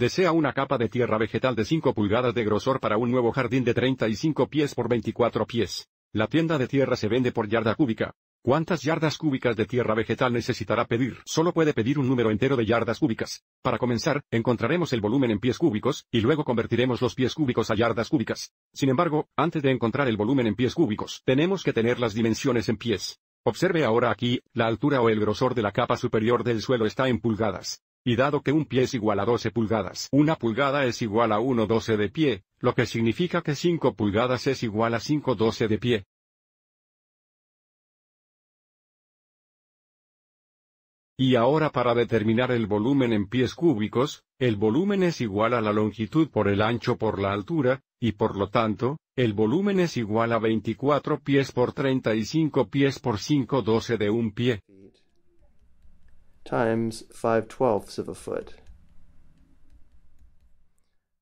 Desea una capa de tierra vegetal de 5 pulgadas de grosor para un nuevo jardín de 35 pies por 24 pies. La tienda de tierra se vende por yarda cúbica. ¿Cuántas yardas cúbicas de tierra vegetal necesitará pedir? Solo puede pedir un número entero de yardas cúbicas. Para comenzar, encontraremos el volumen en pies cúbicos, y luego convertiremos los pies cúbicos a yardas cúbicas. Sin embargo, antes de encontrar el volumen en pies cúbicos, tenemos que tener las dimensiones en pies. Observe ahora aquí, la altura o el grosor de la capa superior del suelo está en pulgadas. Y dado que un pie es igual a 12 pulgadas, una pulgada es igual a 1 12 de pie, lo que significa que 5 pulgadas es igual a 5 12 de pie. Y ahora para determinar el volumen en pies cúbicos, el volumen es igual a la longitud por el ancho por la altura, y por lo tanto, el volumen es igual a 24 pies por 35 pies por 5 12 de un pie.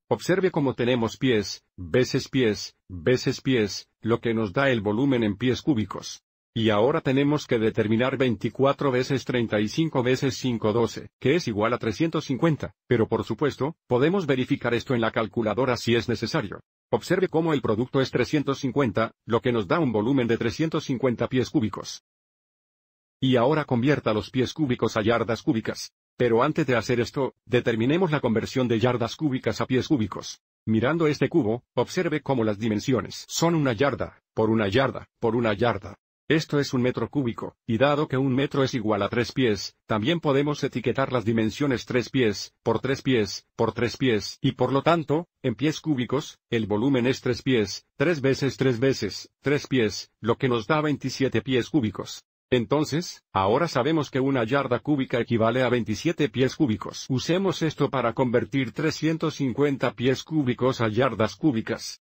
Observe cómo tenemos pies, veces pies, veces pies, lo que nos da el volumen en pies cúbicos. Y ahora tenemos que determinar 24 veces 35 veces 512, que es igual a 350, pero por supuesto, podemos verificar esto en la calculadora si es necesario. Observe cómo el producto es 350, lo que nos da un volumen de 350 pies cúbicos. Y ahora convierta los pies cúbicos a yardas cúbicas. Pero antes de hacer esto, determinemos la conversión de yardas cúbicas a pies cúbicos. Mirando este cubo, observe cómo las dimensiones son una yarda, por una yarda, por una yarda. Esto es un metro cúbico, y dado que un metro es igual a tres pies, también podemos etiquetar las dimensiones tres pies, por tres pies, por tres pies, y por lo tanto, en pies cúbicos, el volumen es tres pies, tres veces tres veces, tres pies, lo que nos da 27 pies cúbicos. Entonces, ahora sabemos que una yarda cúbica equivale a 27 pies cúbicos. Usemos esto para convertir 350 pies cúbicos a yardas cúbicas.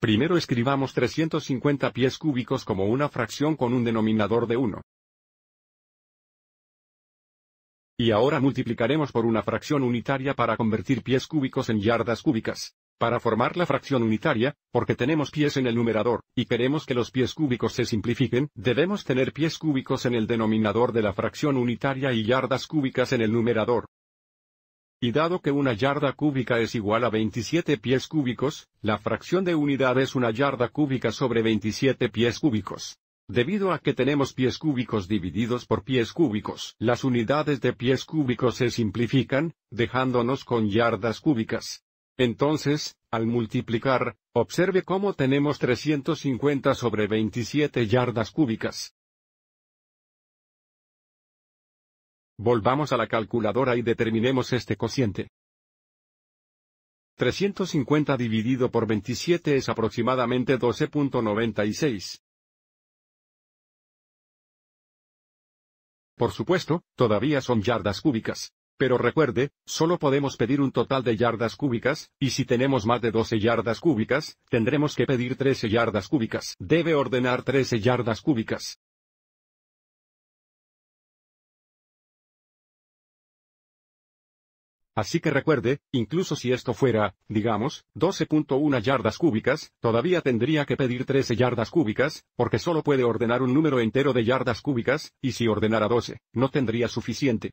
Primero escribamos 350 pies cúbicos como una fracción con un denominador de 1. Y ahora multiplicaremos por una fracción unitaria para convertir pies cúbicos en yardas cúbicas para formar la fracción unitaria, porque tenemos pies en el numerador, y queremos que los pies cúbicos se simplifiquen, debemos tener pies cúbicos en el denominador de la fracción unitaria y yardas cúbicas en el numerador. Y dado que una yarda cúbica es igual a 27 pies cúbicos, la fracción de unidad es una yarda cúbica sobre 27 pies cúbicos. Debido a que tenemos pies cúbicos divididos por pies cúbicos, las unidades de pies cúbicos se simplifican, dejándonos con yardas cúbicas. Entonces, al multiplicar, observe cómo tenemos 350 sobre 27 yardas cúbicas. Volvamos a la calculadora y determinemos este cociente. 350 dividido por 27 es aproximadamente 12.96. Por supuesto, todavía son yardas cúbicas. Pero recuerde, solo podemos pedir un total de yardas cúbicas, y si tenemos más de 12 yardas cúbicas, tendremos que pedir 13 yardas cúbicas. Debe ordenar 13 yardas cúbicas. Así que recuerde, incluso si esto fuera, digamos, 12.1 yardas cúbicas, todavía tendría que pedir 13 yardas cúbicas, porque solo puede ordenar un número entero de yardas cúbicas, y si ordenara 12, no tendría suficiente.